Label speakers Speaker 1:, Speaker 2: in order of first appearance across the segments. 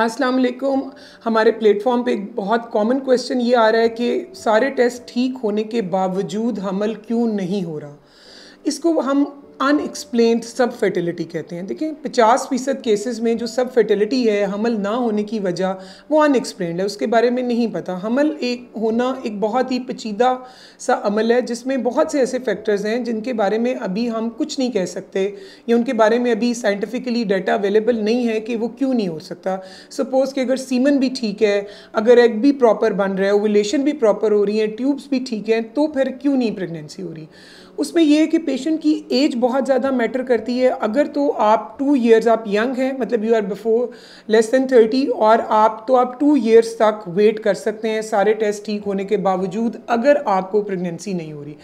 Speaker 1: अस्सलाम वालेकुम हमारे प्लेटफॉर्म पे एक बहुत कॉमन क्वेश्चन ये आ रहा है कि सारे टेस्ट ठीक होने के बावजूद हमल क्यों नहीं हो रहा इसको हम अनएक्सप्लेंड सब फर्टिलिटी कहते हैं देखिए 50 फीसद केसेस में जो सब फर्टिलिटी है हमल ना होने की वजह वो अनएक्सप्लेंड है उसके बारे में नहीं पता हमल एक होना एक बहुत ही पेचीदा सा अमल है जिसमें बहुत से ऐसे फैक्टर्स हैं जिनके बारे में अभी हम कुछ नहीं कह सकते या उनके बारे में अभी साइंटिफिकली डाटा अवेलेबल नहीं है कि वो क्यों नहीं हो सकता सपोज़ कि अगर सीमन भी ठीक है अगर एग भी प्रॉपर बन रहा है ओविलेशन भी प्रॉपर हो रही है ट्यूब्स भी ठीक हैं तो फिर क्यों नहीं प्रेगनेंसी हो रही उसमें यह है कि पेशेंट की एज बहुत बहुत ज़्यादा मैटर करती है अगर तो आप टू ईयर्स आप यंग हैं मतलब you are before less than thirty और आप तो आप टू ईयर्स तक वेट कर सकते हैं सारे टेस्ट ठीक होने के बावजूद अगर आपको प्रेगनेंसी नहीं हो रही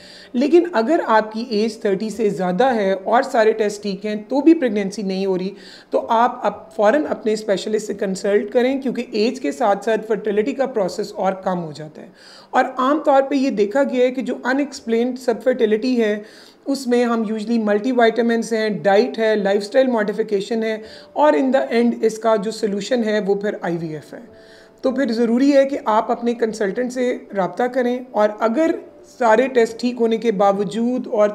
Speaker 1: लेकिन अगर आपकी एज थर्टी से ज़्यादा है और सारे टेस्ट ठीक हैं तो भी प्रेगनेंसी नहीं हो रही तो आप अब फ़ौर अपने स्पेशलिस्ट से कंसल्ट करें क्योंकि एज के साथ साथ फर्टिलिटी का प्रोसेस और कम हो जाता है और आमतौर पर यह देखा गया है कि जो अनएक्सप्लेन सब फर्टिलिटी है उसमें हम यूजली मल्टी वाइटामस हैं डाइट है लाइफ स्टाइल मॉडिफिकेशन है और इन द एंड इसका जो सोल्यूशन है वो फिर आई वी एफ है तो फिर ज़रूरी है कि आप अपने कंसल्टेंट से रबता करें और अगर सारे टेस्ट ठीक होने के बावजूद और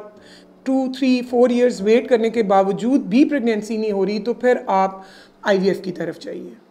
Speaker 1: two three four years wait करने के बावजूद भी प्रेगनेंसी नहीं हो रही तो फिर आप आईवीएफ की तरफ जाइए